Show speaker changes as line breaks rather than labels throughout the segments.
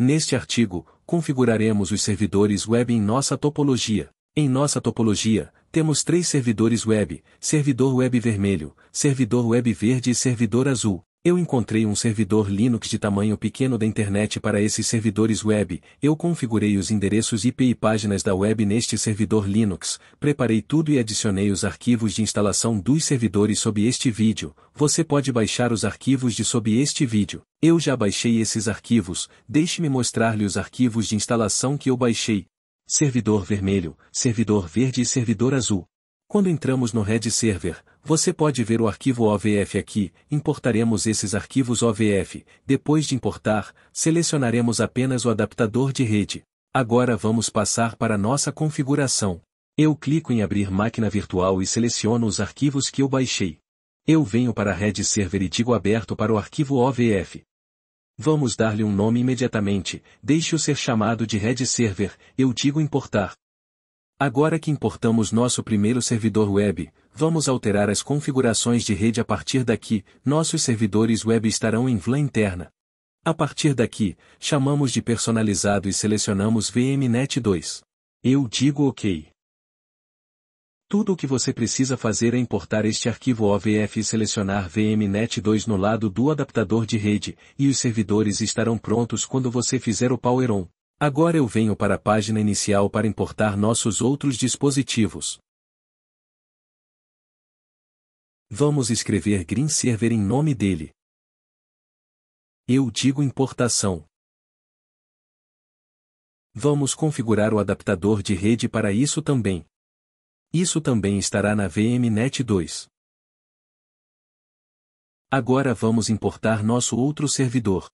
Neste artigo, configuraremos os servidores web em nossa topologia. Em nossa topologia, temos três servidores web, servidor web vermelho, servidor web verde e servidor azul. Eu encontrei um servidor Linux de tamanho pequeno da internet para esses servidores web, eu configurei os endereços IP e páginas da web neste servidor Linux, preparei tudo e adicionei os arquivos de instalação dos servidores sob este vídeo, você pode baixar os arquivos de sob este vídeo. Eu já baixei esses arquivos, deixe-me mostrar-lhe os arquivos de instalação que eu baixei. Servidor vermelho, servidor verde e servidor azul. Quando entramos no Red Server, você pode ver o arquivo OVF aqui, importaremos esses arquivos OVF, depois de importar, selecionaremos apenas o adaptador de rede. Agora vamos passar para nossa configuração. Eu clico em abrir máquina virtual e seleciono os arquivos que eu baixei. Eu venho para a Red Server e digo aberto para o arquivo OVF. Vamos dar-lhe um nome imediatamente, deixe-o ser chamado de Red Server, eu digo importar. Agora que importamos nosso primeiro servidor web, Vamos alterar as configurações de rede a partir daqui, nossos servidores web estarão em VLAN interna. A partir daqui, chamamos de personalizado e selecionamos VMNet 2. Eu digo OK. Tudo o que você precisa fazer é importar este arquivo OVF e selecionar VMNet 2 no lado do adaptador de rede, e os servidores estarão prontos quando você fizer o Power On. Agora eu venho para a página inicial para importar nossos outros
dispositivos. Vamos escrever Green Server em nome dele. Eu digo importação. Vamos configurar o adaptador de rede para isso também. Isso também estará na VMNet 2. Agora vamos importar nosso outro servidor.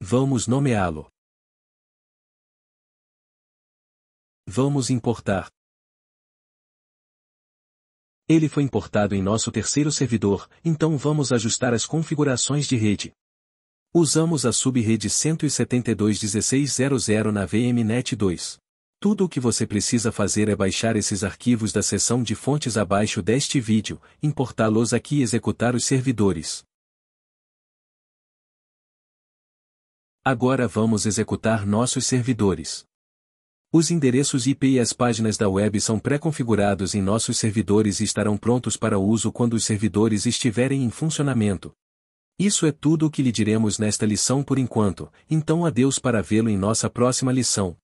Vamos nomeá-lo. Vamos importar.
Ele foi importado em nosso terceiro servidor, então vamos ajustar as configurações de rede. Usamos a sub rede 172.16.00 na VMNet 2. Tudo o que você precisa fazer é baixar esses arquivos da seção de fontes abaixo deste vídeo, importá-los aqui e executar os servidores.
Agora vamos executar
nossos servidores. Os endereços IP e as páginas da web são pré-configurados em nossos servidores e estarão prontos para uso quando os servidores estiverem em funcionamento. Isso é tudo o que lhe diremos nesta lição por enquanto, então adeus para vê-lo em nossa próxima lição.